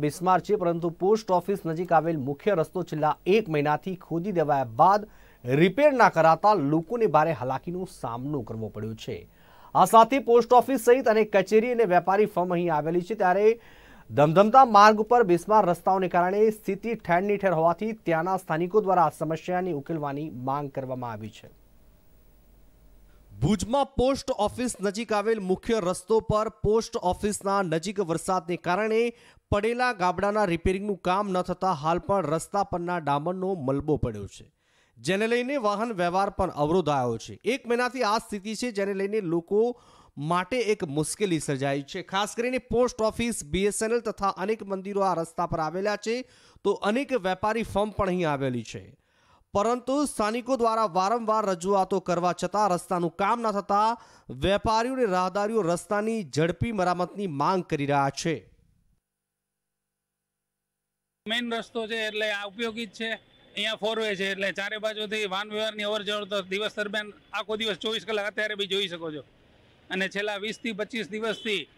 બિસ્માર છે પરંતુ post office નજીક આવેલ મુખ્ય રસ્તો છેલ્લા એક મહિનાથી ખોદી દેવાયા બાદ રિપેર ના કરાતા લોકોને ભારે હાલાકીનો સામનો કરવો પડ્યો છે આ સાથે પોસ્ટ ઓફિસ સહિત અને કચેરી અને વેપારી ફર્મ અહીં આવેલી છે ત્યારે ધમધમતા માર્ગ ઉપર બિસ્માર રસ્તાઓને કારણે સ્થિતિ ઠેરની ઠેર હોવાથી ત્યાંના સ્થાનિકો દ્વારા આ સમસ્યાને ઉકેલવાની માંગ કરવામાં આવી છે ભુજમાં પોસ્ટ ઓફિસ નજીક આવેલ મુખ્ય રસ્તો પર પોસ્ટ ઓફિસના નજીક વરસાદને કારણે પડેલા ગાબડાના રિપેરિંગનું કામ ન થતાં હાલ પણ રસ્તા પરના ડામરનો મલબો પડ્યો છે જેને લઈને વાહન વ્યવહાર પણ અવરોધ આવ્યો છે એક મહિનાથી આ સ્થિતિ છે જેને લઈને લોકો માટે એક મુશ્કેલી સર્જાઈ છે ખાસ કરીને પોસ્ટ ઓફિસ બીએસએનએલ તથા અનેક મંદિરો આ રસ્તા પર આવેલા છે તો અનેક વેપારી ફર્મ પણ અહીં આવેલી છે પરંતુ સ્થાનિકો દ્વારા વારંવાર રજૂઆતો કરવા છતાં રસ્તાનું કામ ન થતાં વેપારીઓ અને રાહદારીઓ રસ્તાની ઝડપી મરામતની માંગ કરી રહ્યા છે મેઇન રસ્તો છે એટલે આ ઉપયોગી જ છે અહીંયા ફોરવે છે એટલે ચારે બાજુથી વાહન વ્યવહારની અવર જવર તો દિવસ દરમિયાન આખો દિવસ ચોવીસ કલાક અત્યારે બી જોઈ શકો છો અને છેલ્લા વીસથી પચીસ દિવસથી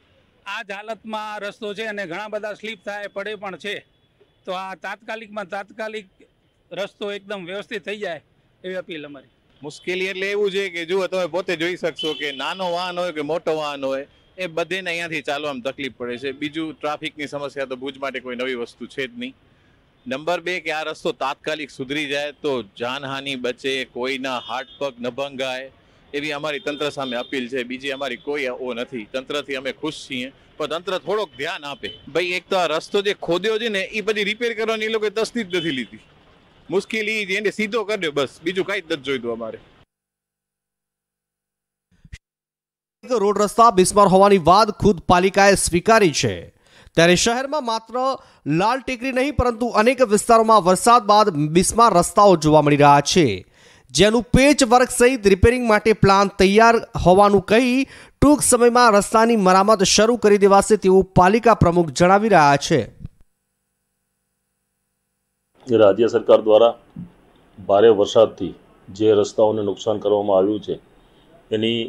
આ જ હાલતમાં રસ્તો છે અને ઘણા બધા સ્લીપ થાય પડે પણ છે તો આ તાત્કાલિકમાં તાત્કાલિક રસ્તો એકદમ વ્યવસ્થિત થઈ જાય એવી અપીલ અમારી મુશ્કેલી એટલે એવું છે કે જુઓ તમે પોતે જોઈ શકશો કે નાનો વાહન હોય કે મોટો વાહન હોય એ બધેને અહીંયાથી આમ તકલીફ પડે છે બીજું ટ્રાફિકની સમસ્યા તો ભુજ માટે કોઈ નવી વસ્તુ છે જ નહીં નંબર બે કે આ રસ્તો તાત્કાલિક સુધરી જાય તો જાનહાની બચે કોઈના હાથ પગ ન ભંગાય એવી અમારી તંત્ર સામે અપીલ છે બીજી અમારી કોઈ ઓ નથી તંત્રથી અમે ખુશ છીએ પણ તંત્ર થોડોક ધ્યાન આપે ભાઈ એક તો આ રસ્તો જે ખોદ્યો છે ને એ પછી રિપેર કરવાની એ લોકોએ તસ્તી જ નથી લીધી મુશ્કેલી એને સીધો કર્યો બસ બીજું કાંઈ જ નથી જોઈતું અમારે રોડ રસ્તા બિસ્માર હોવાની વાત ખુદ પાલિકાએ સ્વીકારી છે ત્યારે શહેરમાં માત્ર લાલ ટેકરી નહીં પરંતુ અનેક વિસ્તારોમાં વરસાદ બાદ બિસ્માર રસ્તાઓ જોવા મળી રહ્યા છે જેનું પેચ વર્ક સહિત રિપેરિંગ માટે પ્લાન તૈયાર હોવાનું કહી ટૂંક સમયમાં રસ્તાની મરામત શરૂ કરી દેવાશે તેવું પાલિકા પ્રમુખ જણાવી રહ્યા છે રાજ્ય સરકાર દ્વારા ભારે વરસાદથી જે રસ્તાઓને નુકસાન કરવામાં આવ્યું છે એની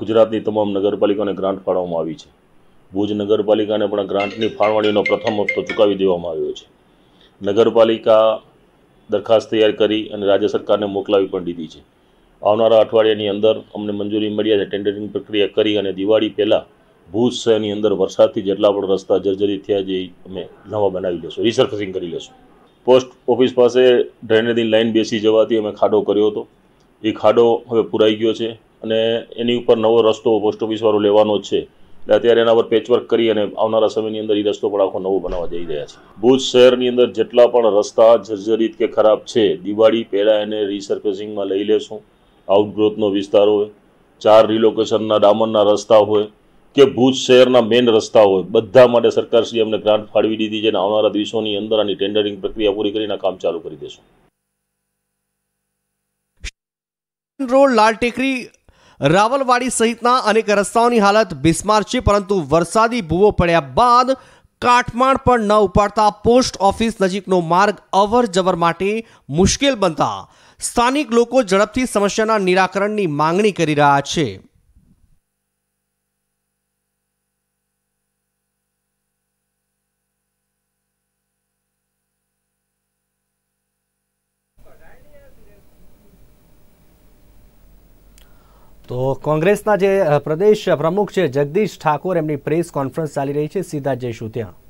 ગુજરાતની તમામ નગરપાલિકાને ગ્રાન્ટ ફાળવવામાં આવી છે ભુજ નગરપાલિકાને પણ ગ્રાન્ટની ફાળવણીનો પ્રથમ હપ્તો ચૂકવી દેવામાં આવ્યો છે નગરપાલિકા દરખાસ્ત તૈયાર કરી અને રાજ્ય સરકારને મોકલાવી પણ દીધી છે આવનારા અઠવાડિયાની અંદર અમને મંજૂરી મળી છે ટેન્ડરિંગ પ્રક્રિયા કરી અને દિવાળી પહેલાં ભુજ શહેરની અંદર વરસાદથી જેટલા પણ રસ્તા જર્જરી થયા જે અમે નવા બનાવી લેશું રિસર્ફેસિંગ કરી લેશું પોસ્ટ ઓફિસ પાસે ડ્રેનેજની લાઇન બેસી જવાથી અમે ખાડો કર્યો હતો એ ખાડો હવે પુરાઈ ગયો છે અને એની ઉપર નવો રસ્તો પોસ્ટ ઓફિસવાળો લેવાનો છે એટલે અત્યારે એના પર પેચવર્ક કરી અને આવનારા સમયની અંદર એ રસ્તો પણ આખો નવો બનાવવા જઈ રહ્યા છે ભુજ શહેરની અંદર જેટલા પણ રસ્તા જર્જરિત કે ખરાબ છે દિવાળી પહેલાં એને રીસર્ફેસિંગમાં લઈ લેશું આઉટગ્રોથનો વિસ્તાર હોય ચાર રિલોકેશનના ડામરના રસ્તા હોય કે ભુજ શહેરના મેઇન રસ્તા હોય બધા માટે સરકારશ્રીએ અમને ગ્રાન્ટ ફાળવી દીધી છે અને આવનારા દિવસોની અંદર આની ટેન્ડરિંગ પ્રક્રિયા પૂરી કરીને કામ ચાલુ કરી દેશું રોડ લાલ ટેકરી રાવલવાડી સહિતના અનેક રસ્તાઓની હાલત બિસ્માર છે પરંતુ વરસાદી ભૂવો પડ્યા બાદ કાટમાળ પણ ન ઉપાડતા પોસ્ટ ઓફિસ નજીકનો માર્ગ અવર જવર માટે મુશ્કેલ બનતા સ્થાનિક લોકો ઝડપથી સમસ્યાના નિરાકરણની માંગણી કરી રહ્યા છે તો કોંગ્રેસના જે પ્રદેશ પ્રમુખ છે જગદીશ ઠાકોર એમની પ્રેસ કોન્ફરન્સ ચાલી રહી છે સીધા જઈશું ત્યાં